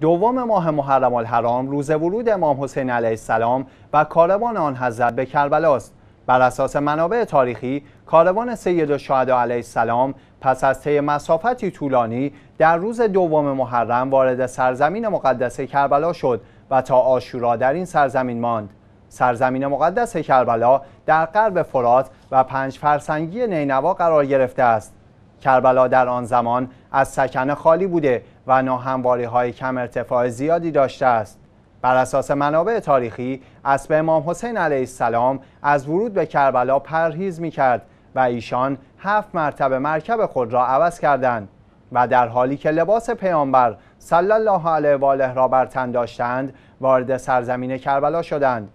دوم ماه محرم الحرام روز ورود امام حسین علیه السلام و کاروان آن حضرت به کربلاست بر اساس منابع تاریخی کاروان سید الشهدا علیه السلام پس از طی مسافتی طولانی در روز دوم محرم وارد سرزمین مقدس کربلا شد و تا آشورا در این سرزمین ماند سرزمین مقدس کربلا در غرب فرات و پنج فرسنگی نینوا قرار گرفته است کربلا در آن زمان از سکن خالی بوده و ناهمواری های کم ارتفاع زیادی داشته است بر اساس منابع تاریخی اسب امام حسین علیه السلام از ورود به کربلا پرهیز می کرد و ایشان هفت مرتبه مرکب خود را عوض کردند و در حالی که لباس پیامبر صلی الله علیه و آله را بر تن داشتند وارد سرزمین کربلا شدند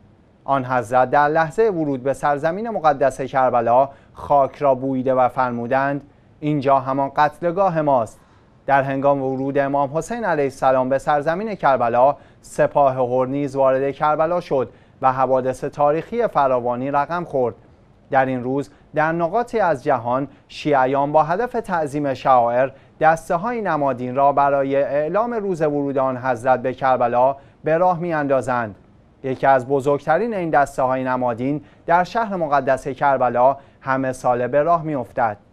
آن حضرت در لحظه ورود به سرزمین مقدس کربلا خاک را بویده و فرمودند اینجا همان قتلگاه ماست در هنگام ورود امام حسین علیه السلام به سرزمین کربلا سپاه هرنیز وارد کربلا شد و حوادث تاریخی فراوانی رقم خورد در این روز در نقاطی از جهان شیعیان با هدف تعظیم شاعر دسته های نمادین را برای اعلام روز ورود آن حضرت به کربلا به راه می اندازند. یکی از بزرگترین این دسته های نمادین در شهر مقدس کربلا همه ساله به راه می افتد.